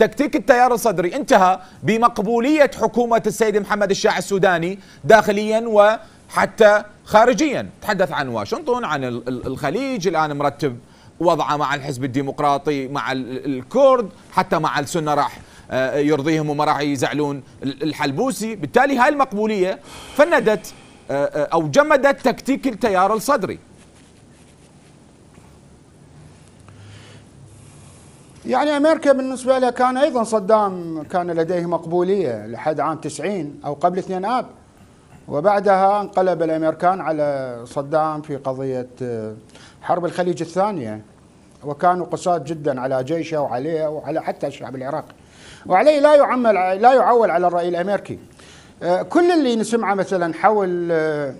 تكتيك التيار الصدري انتهى بمقبولية حكومة السيد محمد الشاع السوداني داخليا وحتى خارجيا تحدث عن واشنطن عن الخليج الآن مرتب وضعه مع الحزب الديمقراطي مع الكرد حتى مع السنة راح آه، يرضيهم وما راح يزعلون الحلبوسي بالتالي هاي المقبولية فندت آه، آه، أو جمدت تكتيك التيار الصدري يعني امريكا بالنسبه لها كان ايضا صدام كان لديه مقبوليه لحد عام 90 او قبل 2 اب وبعدها انقلب الامريكان على صدام في قضيه آه، حرب الخليج الثانيه وكانوا قصاد جدا على جيشه وعليه وعلى حتى الشعب العراقي وعليه لا يعمل لا يعول على الراي الامريكي آه، كل اللي نسمعه مثلا حول آه،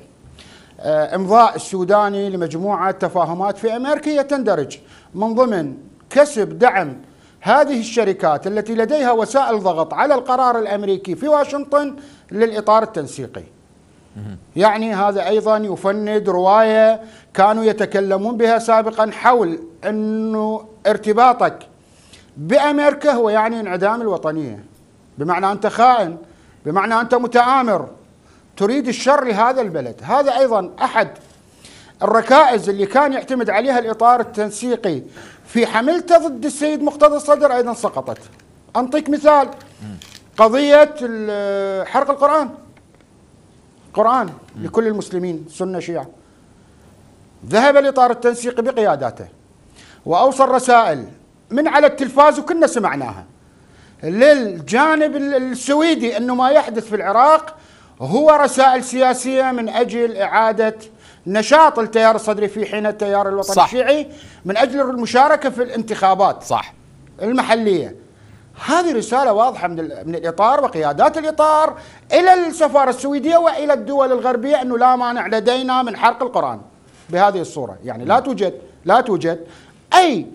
امضاء السوداني لمجموعه تفاهمات في امريكا هي تندرج من ضمن كسب دعم هذه الشركات التي لديها وسائل ضغط على القرار الامريكي في واشنطن للاطار التنسيقي. يعني هذا ايضا يفند روايه كانوا يتكلمون بها سابقا حول انه ارتباطك بامريكا هو يعني انعدام الوطنيه. بمعنى انت خائن، بمعنى انت متآمر، تريد الشر لهذا البلد، هذا ايضا احد الركائز اللي كان يعتمد عليها الإطار التنسيقي في حملته ضد السيد مقتدى الصدر أيضا سقطت أنطيك مثال قضية حرق القرآن قرآن لكل المسلمين سنة شيعة ذهب الإطار التنسيقي بقياداته وأوصل رسائل من على التلفاز وكنا سمعناها للجانب السويدي أنه ما يحدث في العراق هو رسائل سياسية من أجل إعادة نشاط التيار الصدري في حين التيار الوطني الشيعي من اجل المشاركه في الانتخابات صح المحليه هذه رسالة واضحة من من الإطار وقيادات الإطار إلى السفارة السويدية وإلى الدول الغربية أنه لا مانع لدينا من حرق القرآن بهذه الصورة يعني لا توجد لا توجد أي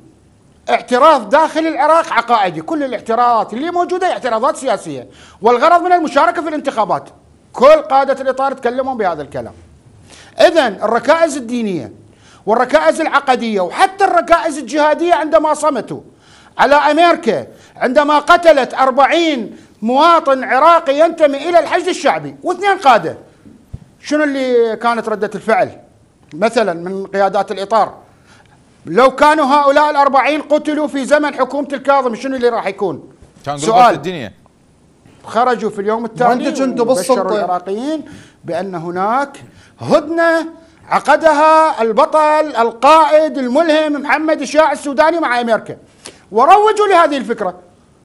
اعتراض داخل العراق عقائدي كل الاعتراضات اللي موجودة اعتراضات سياسية والغرض من المشاركة في الانتخابات كل قادة الإطار تكلموا بهذا الكلام إذا الركائز الدينية والركائز العقدية وحتى الركائز الجهادية عندما صمتوا على أمريكا عندما قتلت أربعين مواطن عراقي ينتمي إلى الحشد الشعبي واثنين قادة شنو اللي كانت ردة الفعل مثلا من قيادات الإطار لو كانوا هؤلاء الأربعين قتلوا في زمن حكومة الكاظم شنو اللي راح يكون كان سؤال الدنيا خرجوا في اليوم التالي وانتوا بالسلطه العراقيين بان هناك هدنه عقدها البطل القائد الملهم محمد الشاع السوداني مع امريكا وروجوا لهذه الفكره